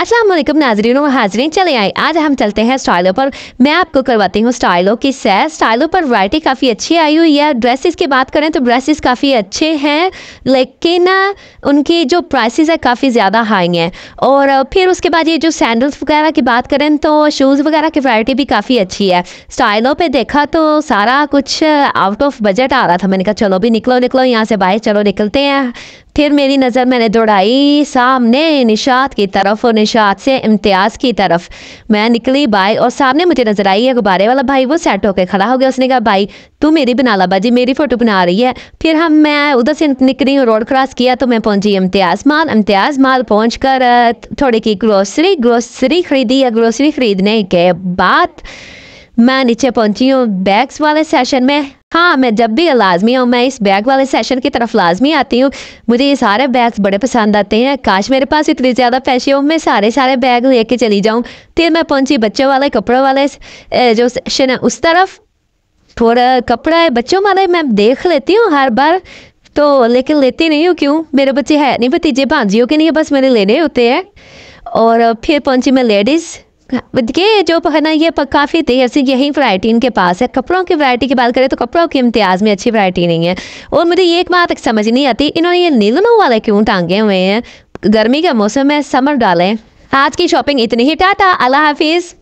असलम नाजरीनों हाजरीन चले आए आज हम चलते हैं स्टाइलों पर मैं आपको करवाती हूँ स्टाइलों की सैर स्टाइलों पर वैरायटी काफ़ी अच्छी आई हुई है ड्रेसेस की बात करें तो ड्रेसेस काफ़ी अच्छे हैं लेकिन उनके जो प्राइसेस है काफ़ी ज़्यादा हाई हैं और फिर उसके बाद ये जो सैंडल्स वगैरह की बात करें तो शूज़ वगैरह की वरायटी भी काफ़ी अच्छी है स्टाइलों पर देखा तो सारा कुछ आउट ऑफ बजट आ रहा था मैंने कहा चलो भी निकलो निकलो यहाँ से बाहर चलो निकलते हैं फिर मेरी नज़र मैंने दौड़ाई सामने निशात की तरफ और निशात से इम्तियाज़ की तरफ मैं निकली बाई और सामने मुझे नज़र आई है गुब्बारे वाला भाई वो सेट होकर खड़ा हो गया उसने कहा भाई तू मेरी बना ला बाजी मेरी फ़ोटो बना रही है फिर हम मैं उधर से निकली हूँ रोड क्रॉस किया तो मैं पहुंची इम्तियाज़ माल इम्तियाज़ माल पहुँच कर थोड़ी की ग्रोसरी ग्रोसरी ख़रीदी या ग्रोसरी ख़रीदने के बाद मैं नीचे पहुंची हूँ बैग्स वाले सेशन में हाँ मैं जब भी लाजमी हूँ मैं इस बैग वाले सेशन की तरफ लाजमी आती हूँ मुझे ये सारे बैग्स बड़े पसंद आते हैं काश मेरे पास इतने ज़्यादा पैसे हो मैं सारे सारे बैग लेके चली जाऊँ फिर मैं पहुँची बच्चों वाले कपड़ों वाले जो सेशन है उस तरफ थोड़ा कपड़ा है बच्चों वाले मैं देख लेती हूँ हर बार तो लेकिन लेती नहीं हूँ क्यों मेरे बच्चे है नहीं भतीजे भांजियों के नहीं बस मेरे लेने होते हैं और फिर पहुँची मैं लेडीज़ ये जो पहना ये काफ़ी तेज से यही वराइटी इनके पास है कपड़ों की वरायटी की बात करें तो कपड़ों के इम्तियाज़ में अच्छी वरायटी नहीं है और मुझे ये एक बात समझ नहीं आती इन्होंने ये नीलनों वाले क्यों टांगे हुए हैं गर्मी का मौसम है समर डालें आज की शॉपिंग इतनी ही टाटा अल्लाह हाफिज़